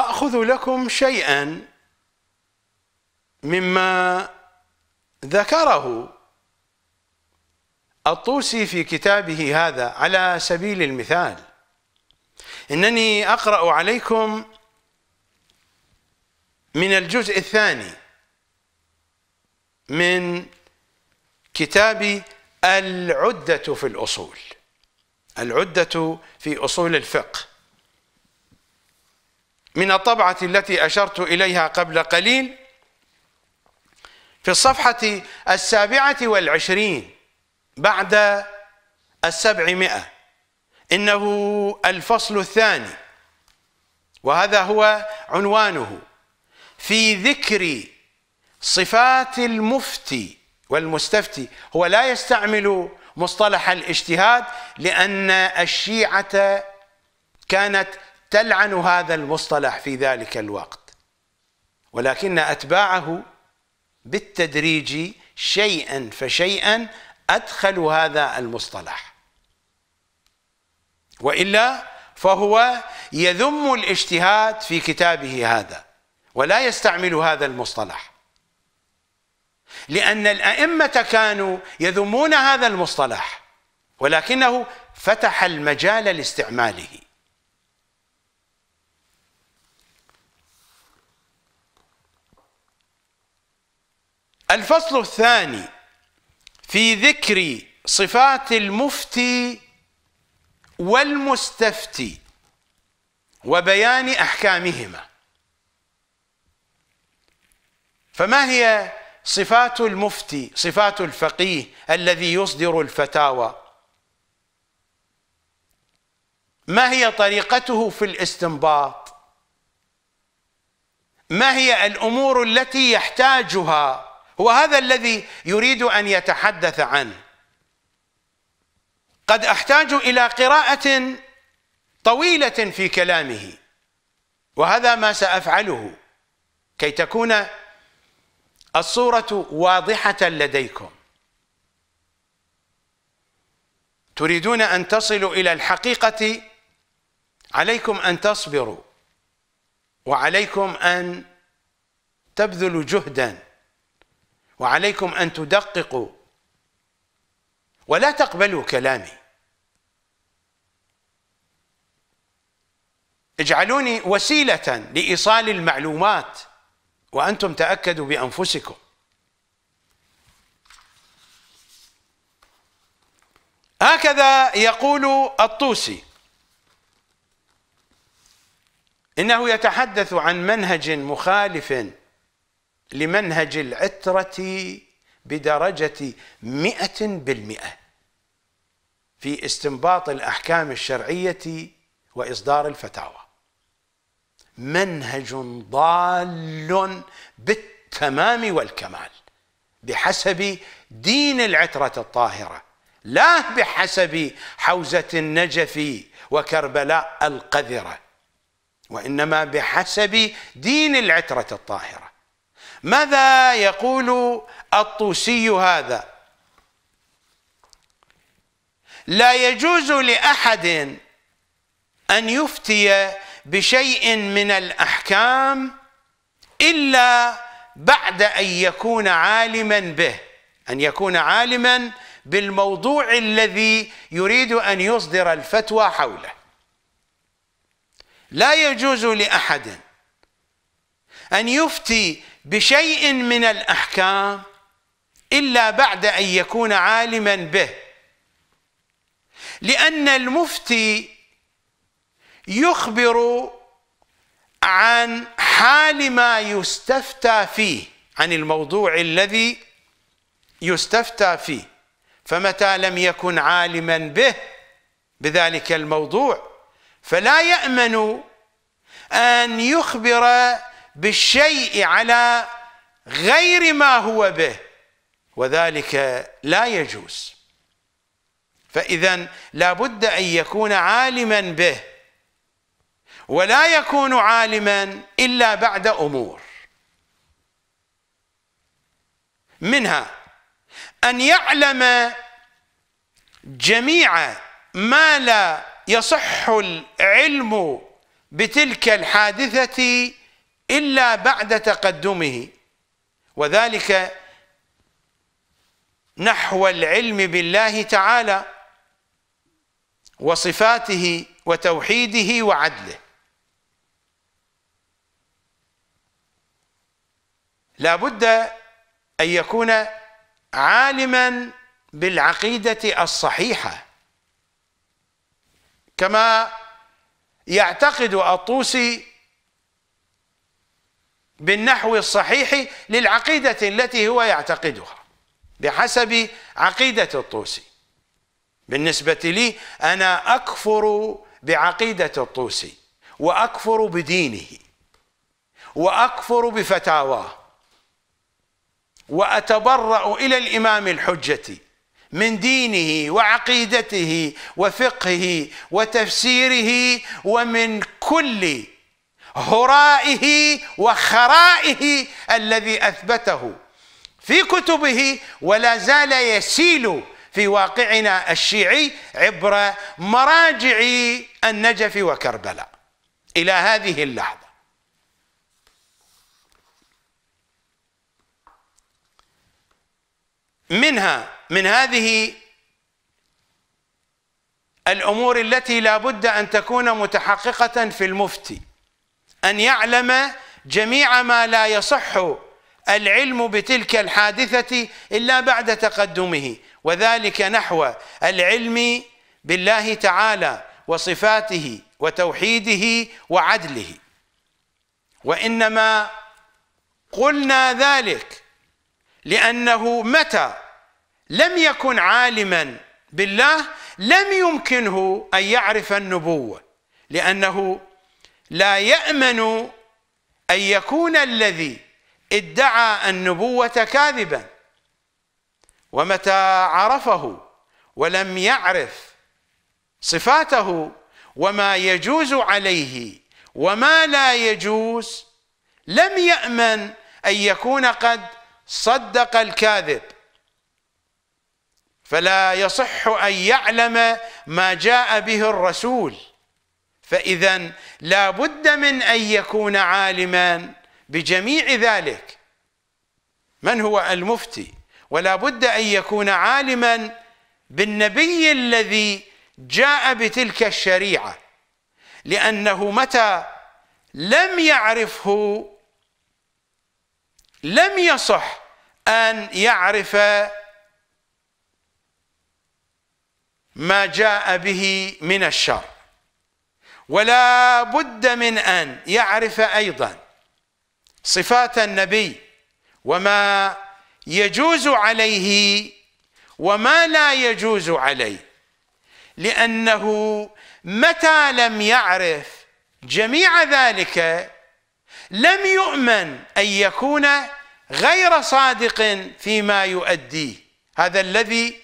اخذ لكم شيئا مما ذكره الطوسي في كتابه هذا على سبيل المثال انني اقرا عليكم من الجزء الثاني من كتاب العده في الاصول العده في اصول الفقه من الطبعة التي أشرت إليها قبل قليل في الصفحة السابعة والعشرين بعد السبعمائة إنه الفصل الثاني وهذا هو عنوانه في ذكر صفات المفتي والمستفتي هو لا يستعمل مصطلح الاجتهاد لأن الشيعة كانت تلعن هذا المصطلح في ذلك الوقت ولكن أتباعه بالتدريج شيئا فشيئا أدخلوا هذا المصطلح وإلا فهو يذم الاجتهاد في كتابه هذا ولا يستعمل هذا المصطلح لأن الأئمة كانوا يذمون هذا المصطلح ولكنه فتح المجال لاستعماله الفصل الثاني في ذكر صفات المفتي والمستفتي وبيان احكامهما فما هي صفات المفتي صفات الفقيه الذي يصدر الفتاوى ما هي طريقته في الاستنباط ما هي الامور التي يحتاجها هو هذا الذي يريد ان يتحدث عنه قد احتاج الى قراءه طويله في كلامه وهذا ما سافعله كي تكون الصوره واضحه لديكم تريدون ان تصلوا الى الحقيقه عليكم ان تصبروا وعليكم ان تبذلوا جهدا وعليكم أن تدققوا ولا تقبلوا كلامي اجعلوني وسيلة لإيصال المعلومات وأنتم تأكدوا بأنفسكم هكذا يقول الطوسي إنه يتحدث عن منهج مخالف لمنهج العترة بدرجة مئة بالمئة في استنباط الأحكام الشرعية وإصدار الفتاوى منهج ضال بالتمام والكمال بحسب دين العترة الطاهرة لا بحسب حوزة النجف وكربلاء القذرة وإنما بحسب دين العترة الطاهرة ماذا يقول الطوسي هذا لا يجوز لأحد أن يفتي بشيء من الأحكام إلا بعد أن يكون عالما به أن يكون عالما بالموضوع الذي يريد أن يصدر الفتوى حوله لا يجوز لأحد أن يفتي بشيء من الأحكام إلا بعد أن يكون عالما به لأن المفتي يخبر عن حال ما يستفتى فيه عن الموضوع الذي يستفتى فيه فمتى لم يكن عالما به بذلك الموضوع فلا يأمن أن يخبر بالشيء على غير ما هو به وذلك لا يجوز فإذا لابد أن يكون عالما به ولا يكون عالما إلا بعد أمور منها أن يعلم جميع ما لا يصح العلم بتلك الحادثة إلا بعد تقدمه وذلك نحو العلم بالله تعالى وصفاته وتوحيده وعدله لا بد أن يكون عالما بالعقيدة الصحيحة كما يعتقد الطوسي بالنحو الصحيح للعقيدة التي هو يعتقدها بحسب عقيدة الطوسي بالنسبة لي أنا أكفر بعقيدة الطوسي وأكفر بدينه وأكفر بفتاواه وأتبرأ إلى الإمام الحجة من دينه وعقيدته وفقهه وتفسيره ومن كل هرائه وخرائه الذي اثبته في كتبه ولا زال يسيل في واقعنا الشيعي عبر مراجع النجف وكربلاء الى هذه اللحظه منها من هذه الامور التي لا بد ان تكون متحققه في المفتي أن يعلم جميع ما لا يصح العلم بتلك الحادثة إلا بعد تقدمه وذلك نحو العلم بالله تعالى وصفاته وتوحيده وعدله وإنما قلنا ذلك لأنه متى لم يكن عالما بالله لم يمكنه أن يعرف النبوة لأنه لا يأمن أن يكون الذي ادعى النبوة كاذبا ومتى عرفه ولم يعرف صفاته وما يجوز عليه وما لا يجوز لم يأمن أن يكون قد صدق الكاذب فلا يصح أن يعلم ما جاء به الرسول فإذا لا بد من أن يكون عالما بجميع ذلك من هو المفتي ولا بد أن يكون عالما بالنبي الذي جاء بتلك الشريعة لأنه متى لم يعرفه لم يصح أن يعرف ما جاء به من الشر ولا بد من أن يعرف أيضا صفات النبي وما يجوز عليه وما لا يجوز عليه لأنه متى لم يعرف جميع ذلك لم يؤمن أن يكون غير صادق فيما يؤديه هذا الذي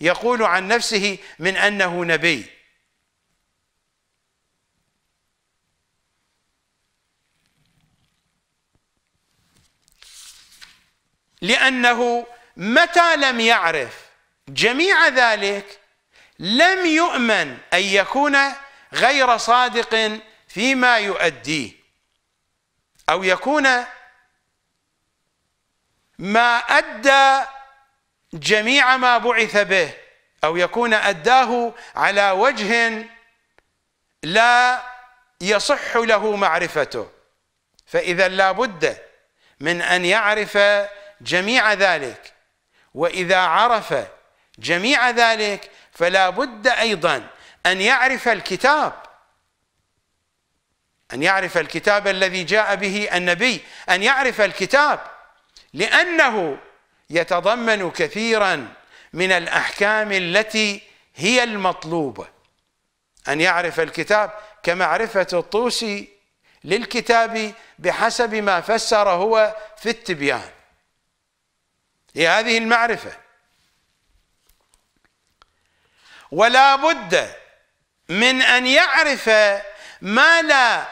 يقول عن نفسه من أنه نبي لأنه متى لم يعرف جميع ذلك لم يؤمن أن يكون غير صادق فيما يؤديه أو يكون ما أدى جميع ما بعث به أو يكون أداه على وجه لا يصح له معرفته فإذا لا بد من أن يعرف جميع ذلك واذا عرف جميع ذلك فلا بد ايضا ان يعرف الكتاب ان يعرف الكتاب الذي جاء به النبي ان يعرف الكتاب لانه يتضمن كثيرا من الاحكام التي هي المطلوبه ان يعرف الكتاب كمعرفه الطوسي للكتاب بحسب ما فسر هو في التبيان هي هذه المعرفة ولا بد من أن يعرف ما لا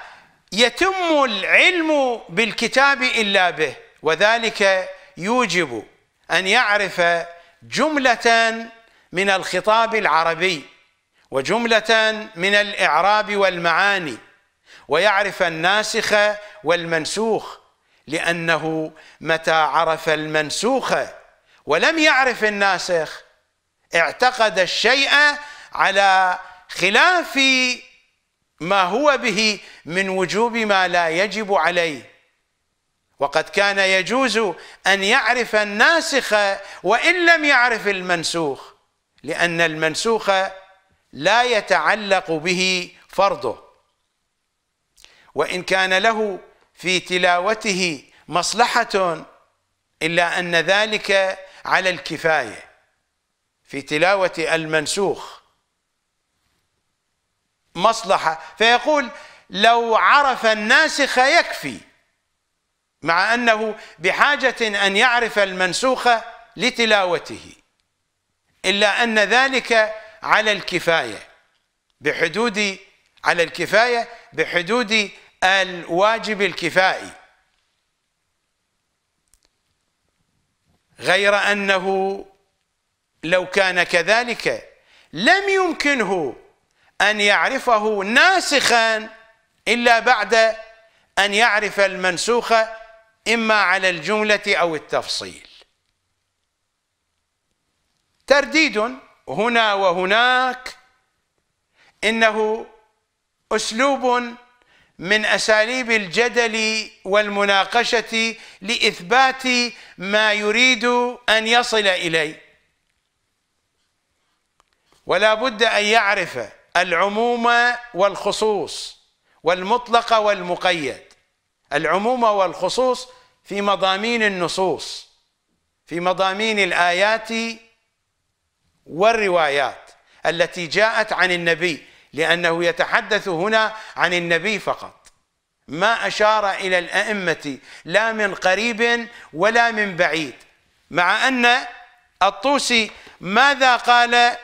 يتم العلم بالكتاب إلا به وذلك يوجب أن يعرف جملة من الخطاب العربي وجملة من الإعراب والمعاني ويعرف الناسخ والمنسوخ لأنه متى عرف المنسوخ ولم يعرف الناسخ اعتقد الشيء على خلاف ما هو به من وجوب ما لا يجب عليه وقد كان يجوز أن يعرف الناسخ وإن لم يعرف المنسوخ لأن المنسوخ لا يتعلق به فرضه وإن كان له في تلاوته مصلحة إلا أن ذلك على الكفاية في تلاوة المنسوخ مصلحة فيقول لو عرف الناسخ يكفي مع أنه بحاجة أن يعرف المنسوخ لتلاوته إلا أن ذلك على الكفاية بحدود على الكفاية بحدود الواجب الكفائي غير أنه لو كان كذلك لم يمكنه أن يعرفه ناسخا إلا بعد أن يعرف المنسوخ إما على الجملة أو التفصيل ترديد هنا وهناك إنه أسلوب من اساليب الجدل والمناقشه لاثبات ما يريد ان يصل اليه ولا بد ان يعرف العموم والخصوص والمطلق والمقيد العموم والخصوص في مضامين النصوص في مضامين الايات والروايات التي جاءت عن النبي لأنه يتحدث هنا عن النبي فقط ما أشار إلى الأئمة لا من قريب ولا من بعيد مع أن الطوسي ماذا قال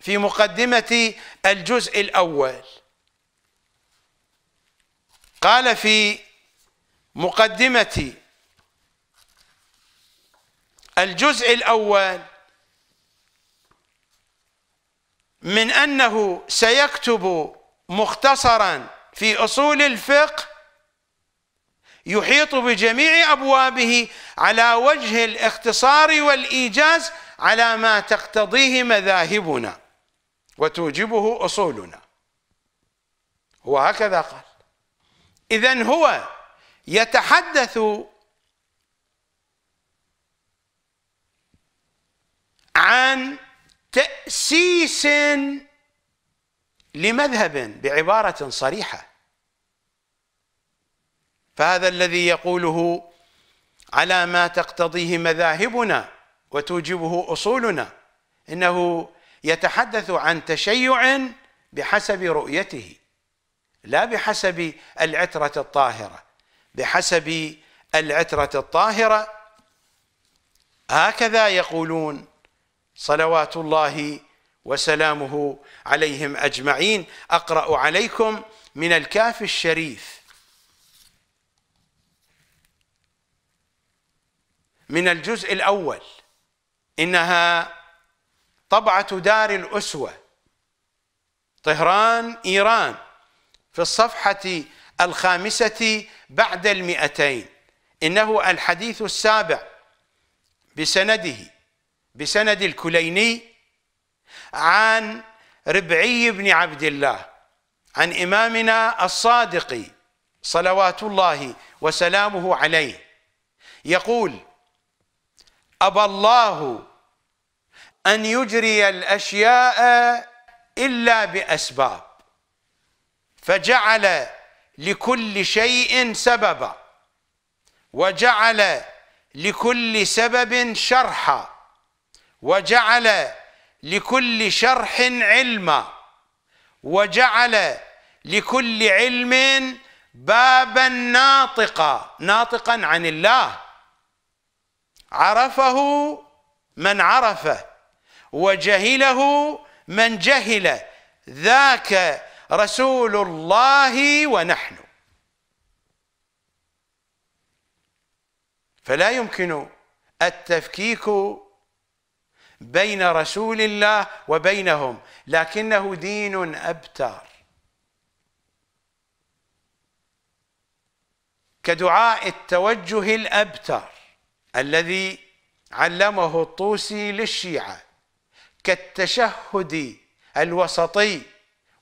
في مقدمة الجزء الأول قال في مقدمة الجزء الأول من أنه سيكتب مختصرا في أصول الفقه يحيط بجميع أبوابه على وجه الاختصار والإيجاز على ما تقتضيه مذاهبنا وتوجبه أصولنا وهكذا قال إذا هو يتحدث عن تأسيس لمذهب بعبارة صريحة فهذا الذي يقوله على ما تقتضيه مذاهبنا وتوجبه أصولنا إنه يتحدث عن تشيع بحسب رؤيته لا بحسب العترة الطاهرة بحسب العترة الطاهرة هكذا يقولون صلوات الله وسلامه عليهم اجمعين اقرا عليكم من الكاف الشريف من الجزء الاول انها طبعه دار الاسوه طهران ايران في الصفحه الخامسه بعد المئتين انه الحديث السابع بسنده بسند الكليني عن ربعي بن عبد الله عن إمامنا الصادق صلوات الله وسلامه عليه يقول أبى الله أن يجري الأشياء إلا بأسباب فجعل لكل شيء سببا وجعل لكل سبب شرحا وجعل لكل شرح علما وجعل لكل علم بابا ناطقا ناطقا عن الله عرفه من عرفه وجهله من جهله ذاك رسول الله ونحن فلا يمكن التفكيك بين رسول الله وبينهم لكنه دين أبتر كدعاء التوجه الأبتر الذي علمه الطوسي للشيعة كالتشهد الوسطي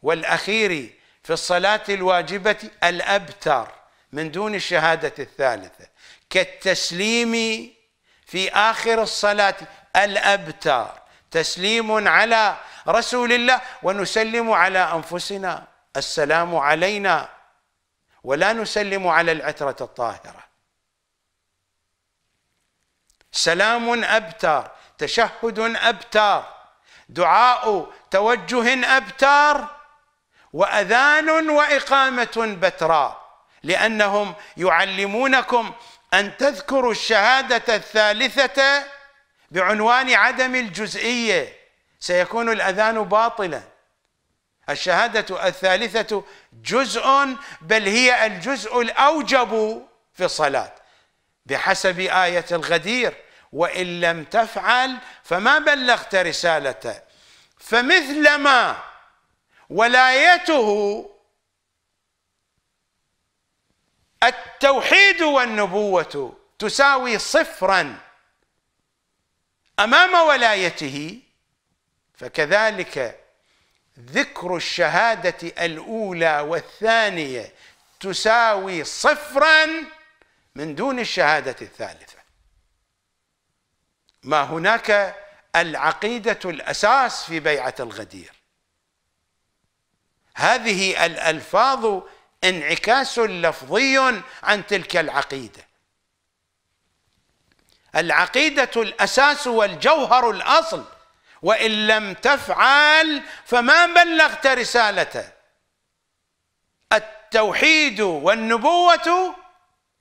والأخير في الصلاة الواجبة الأبتر من دون الشهادة الثالثة كالتسليم في آخر الصلاة الابتار تسليم على رسول الله ونسلم على انفسنا السلام علينا ولا نسلم على العتره الطاهره سلام ابتار تشهد ابتار دعاء توجه ابتار واذان واقامه بتراء لانهم يعلمونكم ان تذكروا الشهاده الثالثه بعنوان عدم الجزئيه سيكون الاذان باطلا الشهاده الثالثه جزء بل هي الجزء الاوجب في الصلاه بحسب ايه الغدير وان لم تفعل فما بلغت رسالته فمثلما ولايته التوحيد والنبوه تساوي صفرا امام ولايته فكذلك ذكر الشهاده الاولى والثانيه تساوي صفرا من دون الشهاده الثالثه ما هناك العقيده الاساس في بيعه الغدير هذه الالفاظ انعكاس لفظي عن تلك العقيده العقيدة الأساس والجوهر الأصل وإن لم تفعل فما بلغت رسالته التوحيد والنبوة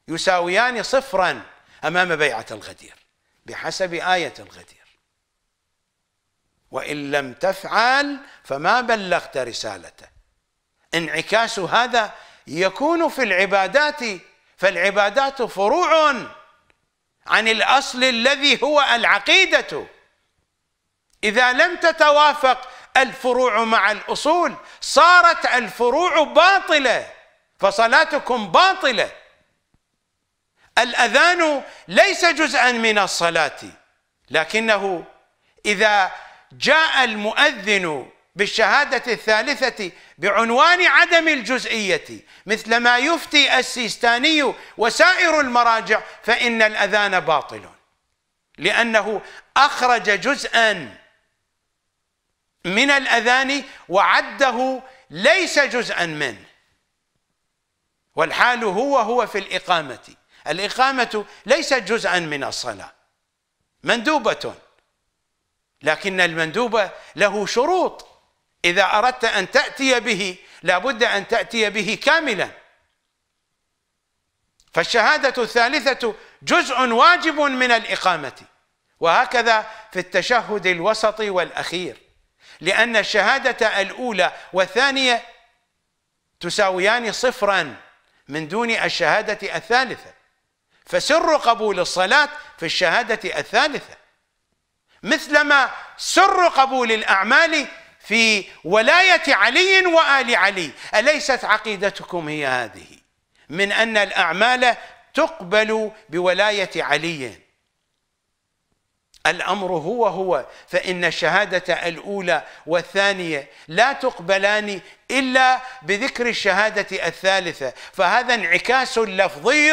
يساويان صفرا أمام بيعة الغدير بحسب آية الغدير وإن لم تفعل فما بلغت رسالته انعكاس هذا يكون في العبادات فالعبادات فروع عن الاصل الذي هو العقيده اذا لم تتوافق الفروع مع الاصول صارت الفروع باطله فصلاتكم باطله الاذان ليس جزءا من الصلاه لكنه اذا جاء المؤذن بالشهادة الثالثة بعنوان عدم الجزئية مثل ما يفتي السيستاني وسائر المراجع فإن الأذان باطل لأنه أخرج جزءا من الأذان وعده ليس جزءا منه والحال هو هو في الإقامة الإقامة ليست جزءا من الصلاة مندوبة لكن المندوبة له شروط إذا أردت أن تأتي به لابد أن تأتي به كاملا فالشهادة الثالثة جزء واجب من الإقامة وهكذا في التشهد الوسط والأخير لأن الشهادة الأولى والثانية تساويان صفرا من دون الشهادة الثالثة فسر قبول الصلاة في الشهادة الثالثة مثلما سر قبول الأعمال في ولاية علي وآل علي أليست عقيدتكم هي هذه من أن الأعمال تقبل بولاية علي الأمر هو هو فإن الشهادة الأولى والثانية لا تقبلان إلا بذكر الشهادة الثالثة فهذا انعكاس لفظي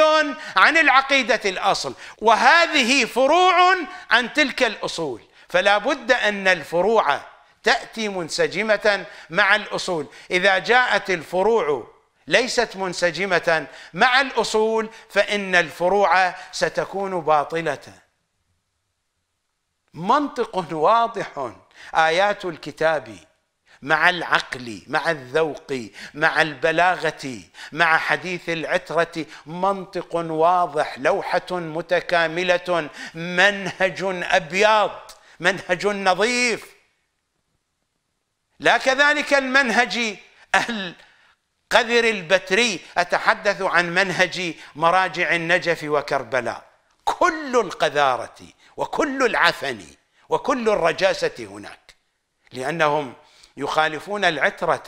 عن العقيدة الأصل وهذه فروع عن تلك الأصول فلا بد أن الفروع تأتي منسجمة مع الأصول إذا جاءت الفروع ليست منسجمة مع الأصول فإن الفروع ستكون باطلة منطق واضح آيات الكتاب مع العقل مع الذوق مع البلاغه مع حديث العتره منطق واضح لوحه متكامله منهج ابيض منهج نظيف لا كذلك المنهج القذر البتري أتحدث عن منهج مراجع النجف وكربلاء كل القذارة وكل العفن وكل الرجاسة هناك لأنهم يخالفون العترة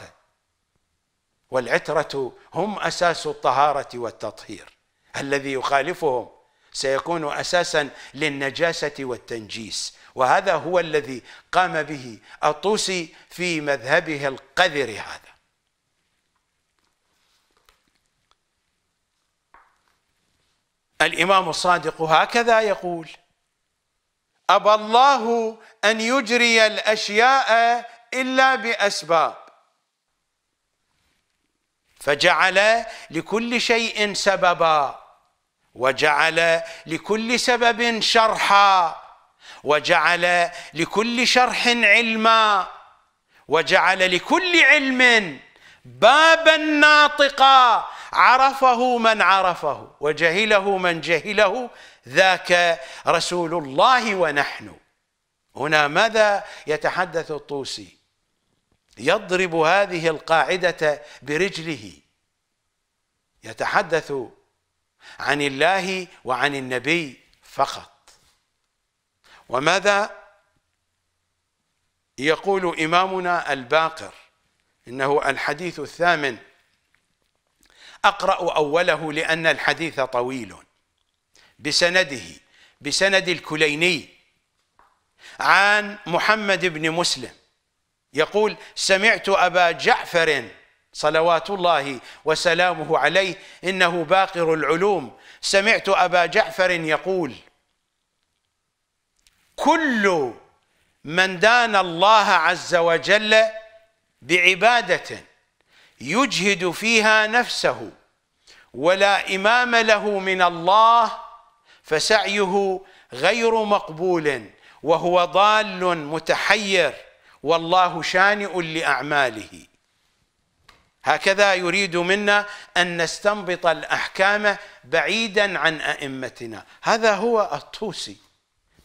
والعترة هم أساس الطهارة والتطهير الذي يخالفهم سيكون اساسا للنجاسه والتنجيس وهذا هو الذي قام به الطوسي في مذهبه القذر هذا الامام الصادق هكذا يقول ابى الله ان يجري الاشياء الا باسباب فجعل لكل شيء سببا وجعل لكل سبب شرحا وجعل لكل شرح علما وجعل لكل علم بابا ناطقا عرفه من عرفه وجهله من جهله ذاك رسول الله ونحن هنا ماذا يتحدث الطوسي يضرب هذه القاعده برجله يتحدث عن الله وعن النبي فقط وماذا يقول إمامنا الباقر إنه الحديث الثامن أقرأ أوله لأن الحديث طويل بسنده بسند الكليني عن محمد بن مسلم يقول سمعت أبا جعفر صلوات الله وسلامه عليه انه باقر العلوم سمعت ابا جعفر يقول كل من دان الله عز وجل بعباده يجهد فيها نفسه ولا امام له من الله فسعيه غير مقبول وهو ضال متحير والله شانئ لاعماله هكذا يريد منا ان نستنبط الاحكام بعيدا عن ائمتنا هذا هو الطوسي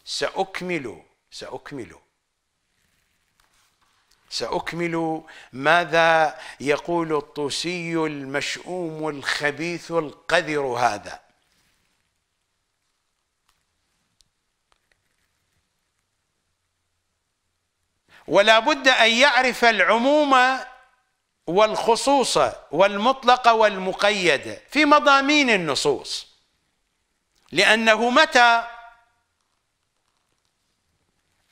ساكمل ساكمل ساكمل ماذا يقول الطوسي المشؤوم الخبيث القذر هذا ولا بد ان يعرف العموم والخصوصة والمطلقة والمقيدة في مضامين النصوص لأنه متى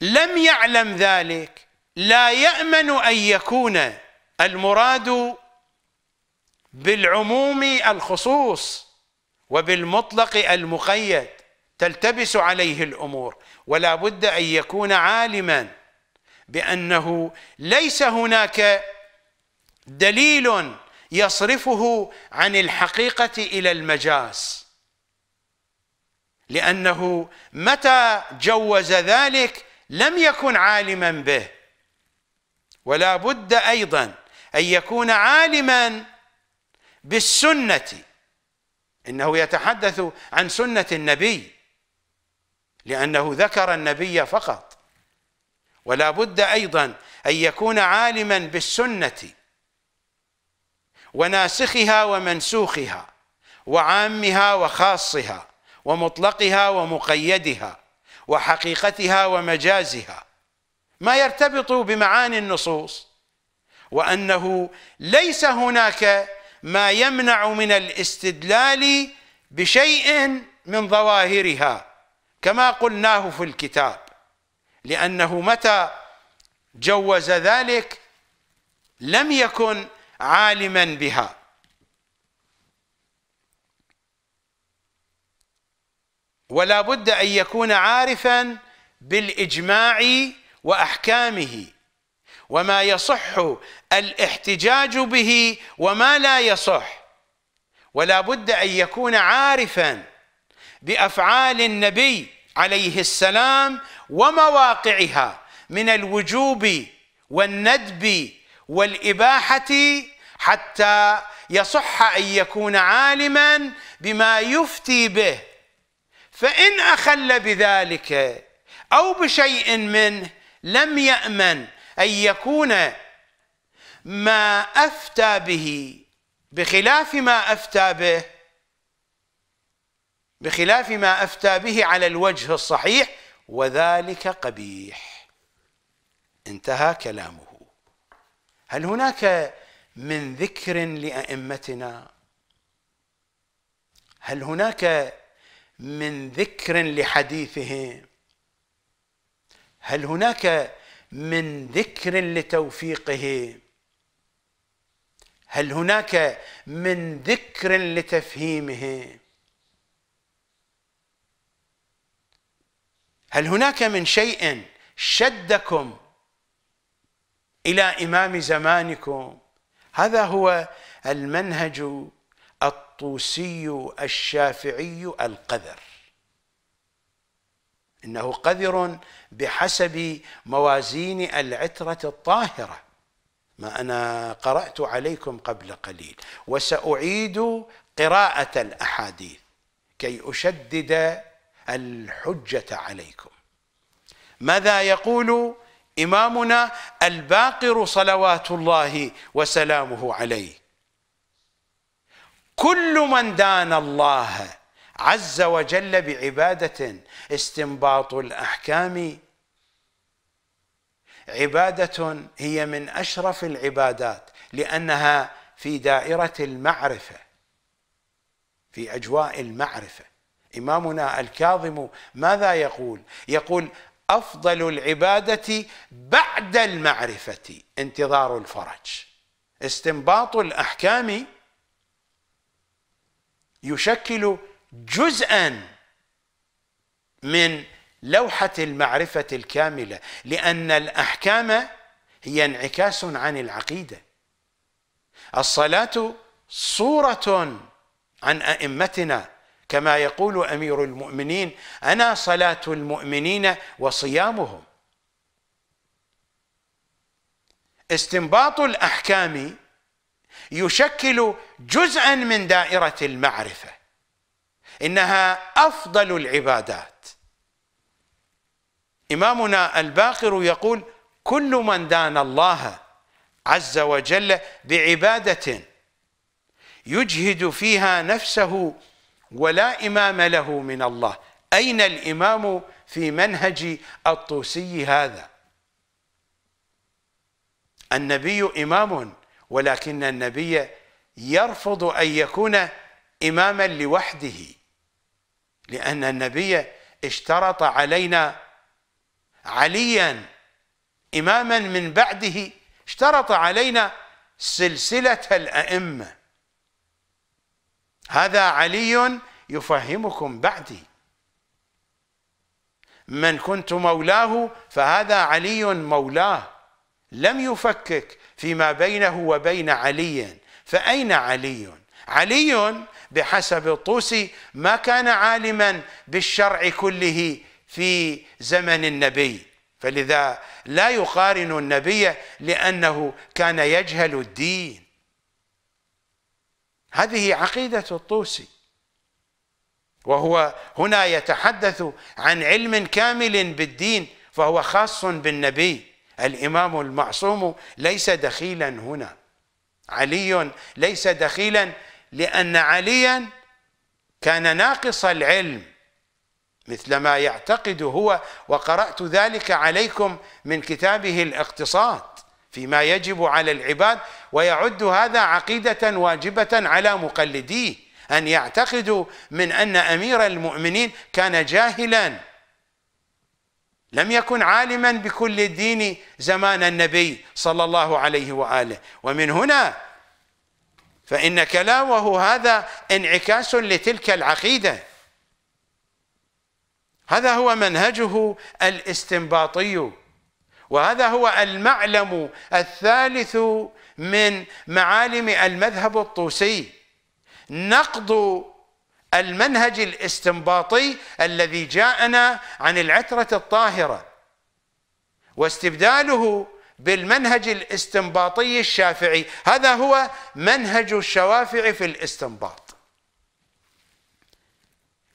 لم يعلم ذلك لا يأمن أن يكون المراد بالعموم الخصوص وبالمطلق المقيد تلتبس عليه الأمور ولا بد أن يكون عالما بأنه ليس هناك دليل يصرفه عن الحقيقه الى المجاز لانه متى جوز ذلك لم يكن عالما به ولا بد ايضا ان يكون عالما بالسنه انه يتحدث عن سنه النبي لانه ذكر النبي فقط ولا بد ايضا ان يكون عالما بالسنه وناسخها ومنسوخها وعامها وخاصها ومطلقها ومقيدها وحقيقتها ومجازها ما يرتبط بمعاني النصوص وانه ليس هناك ما يمنع من الاستدلال بشيء من ظواهرها كما قلناه في الكتاب لانه متى جوز ذلك لم يكن عالما بها ولا بد أن يكون عارفا بالإجماع وأحكامه وما يصح الاحتجاج به وما لا يصح ولا بد أن يكون عارفا بأفعال النبي عليه السلام ومواقعها من الوجوب والندب والإباحة حتى يصح ان يكون عالما بما يفتي به فان اخل بذلك او بشيء منه لم يامن ان يكون ما افتى به بخلاف ما افتى به بخلاف ما افتى به على الوجه الصحيح وذلك قبيح انتهى كلامه هل هناك من ذكر لائمتنا هل هناك من ذكر لحديثهم هل هناك من ذكر لتوفيقه هل هناك من ذكر لتفهيمه هل هناك من شيء شدكم الى امام زمانكم هذا هو المنهج الطوسي الشافعي القذر انه قذر بحسب موازين العتره الطاهره ما انا قرات عليكم قبل قليل وساعيد قراءه الاحاديث كي اشدد الحجه عليكم ماذا يقول إمامنا الباقر صلوات الله وسلامه عليه كل من دان الله عز وجل بعبادة استنباط الأحكام عبادة هي من أشرف العبادات لأنها في دائرة المعرفة في أجواء المعرفة إمامنا الكاظم ماذا يقول؟ يقول أفضل العبادة بعد المعرفة انتظار الفرج استنباط الأحكام يشكل جزءا من لوحة المعرفة الكاملة لأن الأحكام هي انعكاس عن العقيدة الصلاة صورة عن أئمتنا كما يقول امير المؤمنين انا صلاه المؤمنين وصيامهم استنباط الاحكام يشكل جزءا من دائره المعرفه انها افضل العبادات امامنا الباقر يقول كل من دان الله عز وجل بعباده يجهد فيها نفسه ولا إمام له من الله أين الإمام في منهج الطوسي هذا النبي إمام ولكن النبي يرفض أن يكون إماما لوحده لأن النبي اشترط علينا عليا إماما من بعده اشترط علينا سلسلة الأئمة هذا علي يفهمكم بعدي من كنت مولاه فهذا علي مولاه لم يفكك فيما بينه وبين علي فأين علي علي بحسب الطوسي ما كان عالما بالشرع كله في زمن النبي فلذا لا يقارن النبي لأنه كان يجهل الدين هذه عقيدة الطوسي وهو هنا يتحدث عن علم كامل بالدين فهو خاص بالنبي الإمام المعصوم ليس دخيلا هنا علي ليس دخيلا لأن عليا كان ناقص العلم مثل ما يعتقد هو وقرأت ذلك عليكم من كتابه الاقتصاد فيما يجب على العباد ويعد هذا عقيدة واجبة على مقلديه أن يعتقدوا من أن أمير المؤمنين كان جاهلا لم يكن عالما بكل الدين زمان النبي صلى الله عليه وآله ومن هنا فإن كلامه هذا انعكاس لتلك العقيدة هذا هو منهجه الاستنباطي وهذا هو المعلم الثالث من معالم المذهب الطوسي نقض المنهج الاستنباطي الذي جاءنا عن العترة الطاهرة واستبداله بالمنهج الاستنباطي الشافعي هذا هو منهج الشوافع في الاستنباط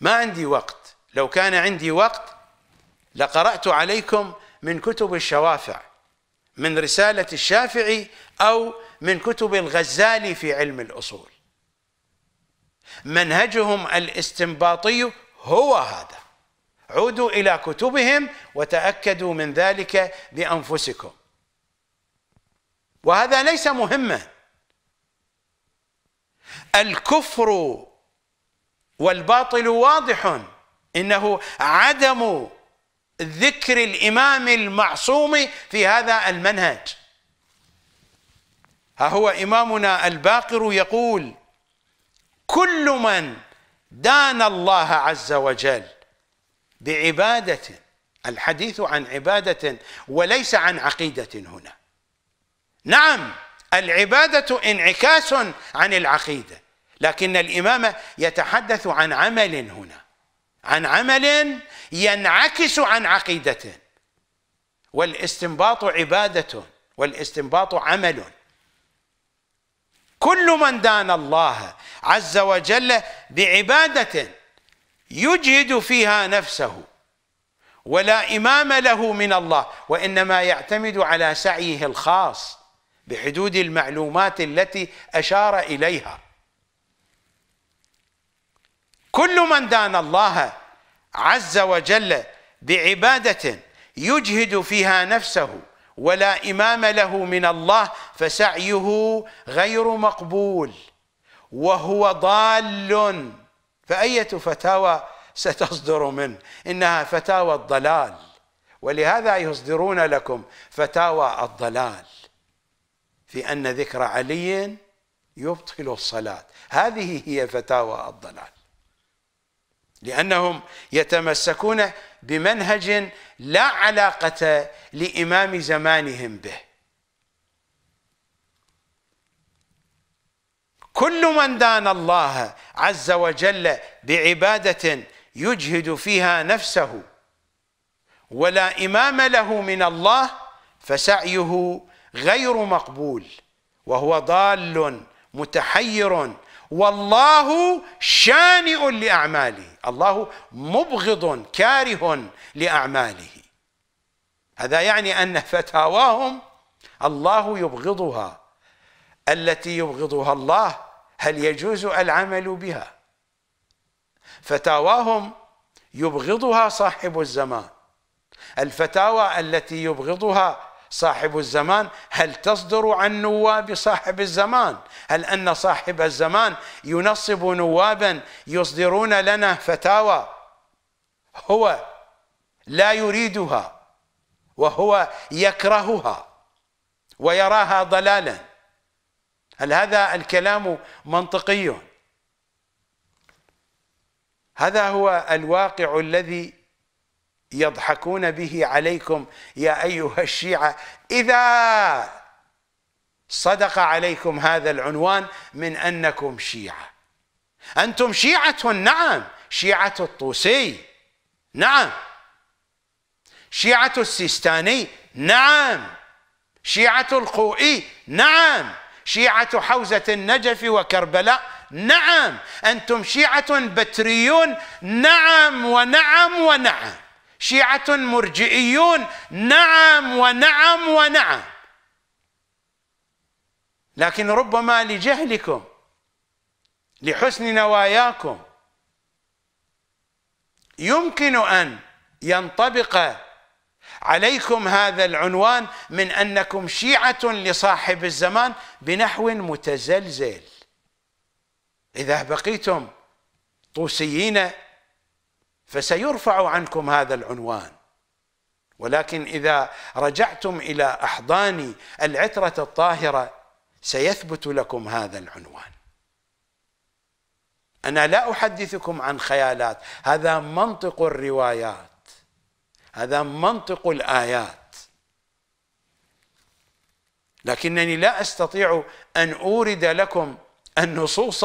ما عندي وقت لو كان عندي وقت لقرأت عليكم من كتب الشوافع من رسالة الشافعي أو من كتب الغزالي في علم الأصول منهجهم الاستنباطي هو هذا عودوا إلى كتبهم وتأكدوا من ذلك بأنفسكم وهذا ليس مهما الكفر والباطل واضح إنه عدم ذكر الإمام المعصوم في هذا المنهج ها هو إمامنا الباقر يقول كل من دان الله عز وجل بعبادة الحديث عن عبادة وليس عن عقيدة هنا نعم العبادة انعكاس عن العقيدة لكن الإمام يتحدث عن عمل هنا عن عمل ينعكس عن عقيدة والاستنباط عبادة والاستنباط عمل كل من دان الله عز وجل بعبادة يجهد فيها نفسه ولا إمام له من الله وإنما يعتمد على سعيه الخاص بحدود المعلومات التي أشار إليها كل من دان الله عز وجل بعبادة يجهد فيها نفسه ولا إمام له من الله فسعيه غير مقبول وهو ضال فأية فتاوى ستصدر منه إنها فتاوى الضلال ولهذا يصدرون لكم فتاوى الضلال في أن ذكر علي يبطل الصلاة هذه هي فتاوى الضلال لأنهم يتمسكون بمنهج لا علاقة لإمام زمانهم به كل من دان الله عز وجل بعبادة يجهد فيها نفسه ولا إمام له من الله فسعيه غير مقبول وهو ضال متحير والله شانئ لاعماله الله مبغض كاره لاعماله هذا يعني ان فتاواهم الله يبغضها التي يبغضها الله هل يجوز العمل بها فتاواهم يبغضها صاحب الزمان الفتاوى التي يبغضها صاحب الزمان هل تصدر عن نواب صاحب الزمان هل أن صاحب الزمان ينصب نوابا يصدرون لنا فتاوى هو لا يريدها وهو يكرهها ويراها ضلالا هل هذا الكلام منطقي هذا هو الواقع الذي يضحكون به عليكم يا ايها الشيعه اذا صدق عليكم هذا العنوان من انكم شيعه انتم شيعه نعم شيعه الطوسي نعم شيعه السيستاني نعم شيعه القوئي نعم شيعه حوزه النجف وكربلاء نعم انتم شيعه بتريون نعم ونعم ونعم شيعة مرجئيون نعم ونعم ونعم لكن ربما لجهلكم لحسن نواياكم يمكن ان ينطبق عليكم هذا العنوان من انكم شيعه لصاحب الزمان بنحو متزلزل اذا بقيتم طوسيين فسيرفع عنكم هذا العنوان ولكن اذا رجعتم الى احضان العتره الطاهره سيثبت لكم هذا العنوان انا لا احدثكم عن خيالات هذا منطق الروايات هذا منطق الايات لكنني لا استطيع ان اورد لكم النصوص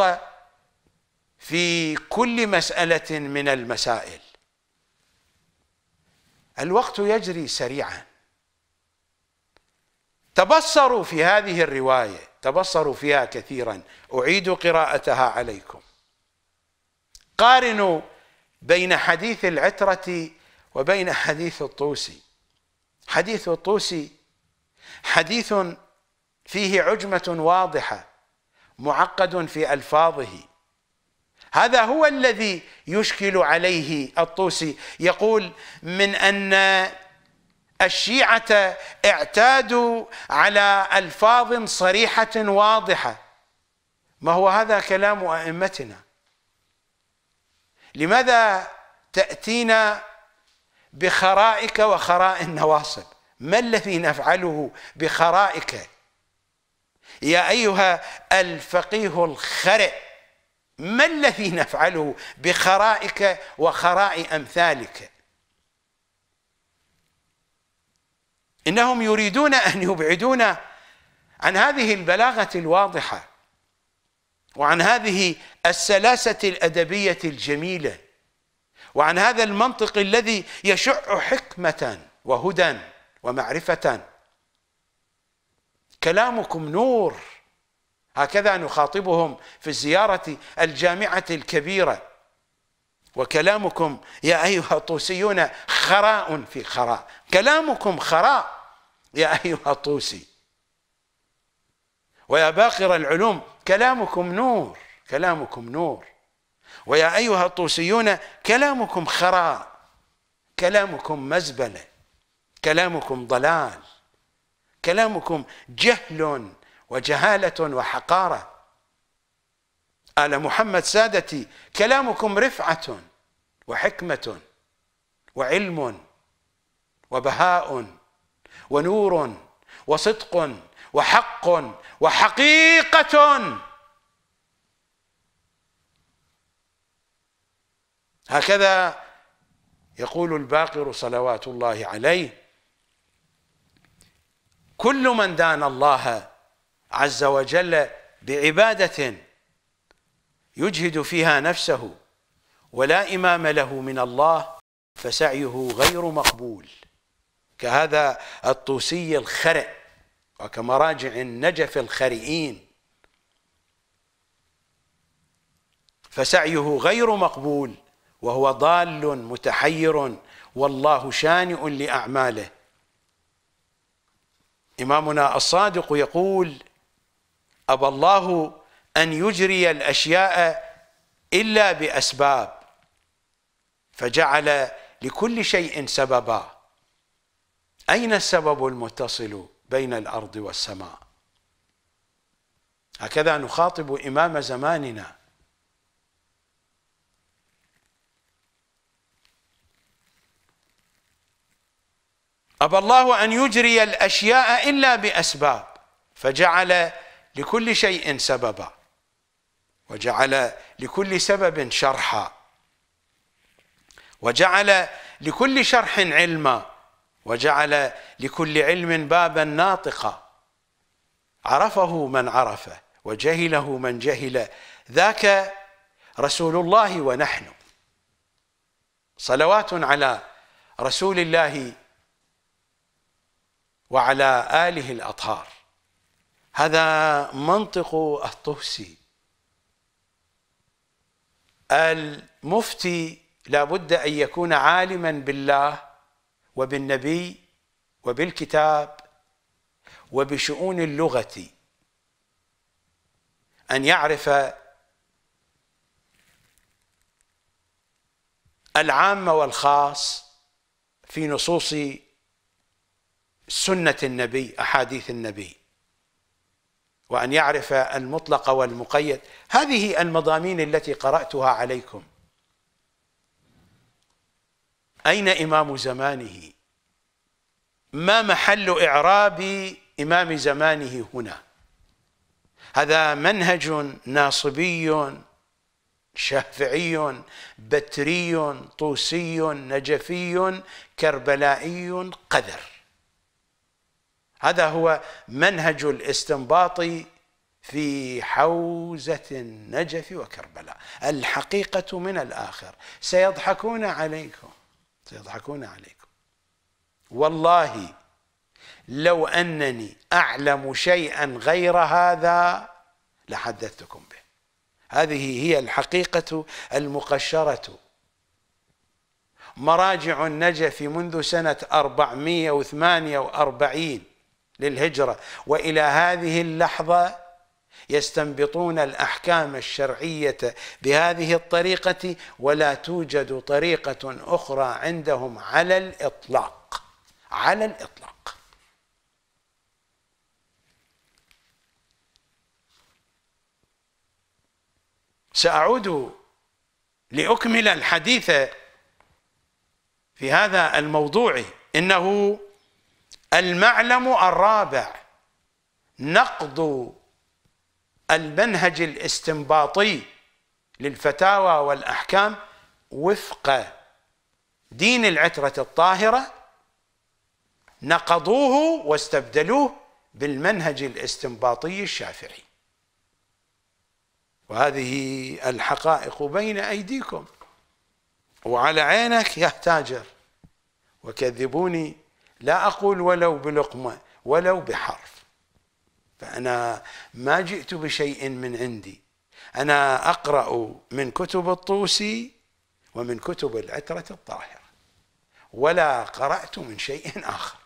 في كل مسألة من المسائل الوقت يجري سريعا تبصروا في هذه الرواية تبصروا فيها كثيرا أعيد قراءتها عليكم قارنوا بين حديث العترة وبين حديث الطوسي حديث الطوسي حديث فيه عجمة واضحة معقد في ألفاظه هذا هو الذي يشكل عليه الطوسي يقول من ان الشيعه اعتادوا على الفاظ صريحه واضحه ما هو هذا كلام ائمتنا لماذا تاتينا بخرائك وخراء النواصب ما الذي نفعله بخرائك يا ايها الفقيه الخرئ ما الذي نفعله بخرائك وخراء امثالك انهم يريدون ان يبعدونا عن هذه البلاغه الواضحه وعن هذه السلاسه الادبيه الجميله وعن هذا المنطق الذي يشع حكمه وهدى ومعرفه كلامكم نور هكذا نخاطبهم في الزيارة الجامعة الكبيرة وكلامكم يا أيها الطوسيون خراء في خراء كلامكم خراء يا أيها الطوسي ويا باقر العلوم كلامكم نور كلامكم نور ويا أيها الطوسيون كلامكم خراء كلامكم مزبلة كلامكم ضلال كلامكم جهل وجهالة وحقارة آل محمد سادتي كلامكم رفعة وحكمة وعلم وبهاء ونور وصدق وحق وحقيقة هكذا يقول الباقر صلوات الله عليه كل من دان الله عز وجل بعبادة يجهد فيها نفسه ولا إمام له من الله فسعيه غير مقبول كهذا الطوسي الخرئ وكمراجع النجف الخرئين فسعيه غير مقبول وهو ضال متحير والله شانئ لأعماله إمامنا الصادق يقول أبى الله أن يجري الأشياء إلا بأسباب فجعل لكل شيء سببا أين السبب المتصل بين الأرض والسماء هكذا نخاطب إمام زماننا أبى الله أن يجري الأشياء إلا بأسباب فجعل لكل شيء سببا وجعل لكل سبب شرحا وجعل لكل شرح علما وجعل لكل علم بابا ناطقا عرفه من عرفه وجهله من جهل ذاك رسول الله ونحن صلوات على رسول الله وعلى اله الاطهار هذا منطق الطوسي المفتي لابد أن يكون عالما بالله وبالنبي وبالكتاب وبشؤون اللغة أن يعرف العام والخاص في نصوص سنة النبي أحاديث النبي وأن يعرف المطلق والمقيد هذه المضامين التي قرأتها عليكم أين إمام زمانه ما محل إعراب إمام زمانه هنا هذا منهج ناصبي شافعي بتري طوسي نجفي كربلائي قذر هذا هو منهج الاستنباط في حوزة النجف وكربلاء الحقيقة من الآخر سيضحكون عليكم سيضحكون عليكم والله لو أنني أعلم شيئا غير هذا لحدثتكم به هذه هي الحقيقة المقشرة مراجع النجف منذ سنة 448 للهجرة وإلى هذه اللحظة يستنبطون الأحكام الشرعية بهذه الطريقة ولا توجد طريقة أخرى عندهم على الإطلاق على الإطلاق سأعود لأكمل الحديث في هذا الموضوع إنه المعلم الرابع نقض المنهج الاستنباطي للفتاوى والأحكام وفق دين العترة الطاهرة نقضوه واستبدلوه بالمنهج الاستنباطي الشافعي وهذه الحقائق بين أيديكم وعلى عينك يا تاجر وكذبوني لا أقول ولو بلقمة ولو بحرف فأنا ما جئت بشيء من عندي أنا أقرأ من كتب الطوسي ومن كتب العترة الطاهرة ولا قرأت من شيء آخر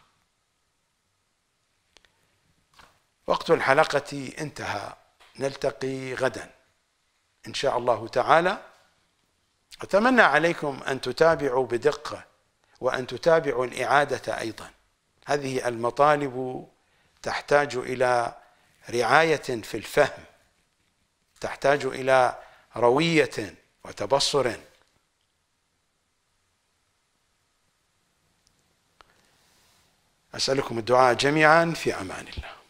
وقت الحلقة انتهى نلتقي غدا إن شاء الله تعالى أتمنى عليكم أن تتابعوا بدقة وأن تتابعوا الإعادة أيضا هذه المطالب تحتاج إلى رعاية في الفهم تحتاج إلى روية وتبصر أسألكم الدعاء جميعا في أمان الله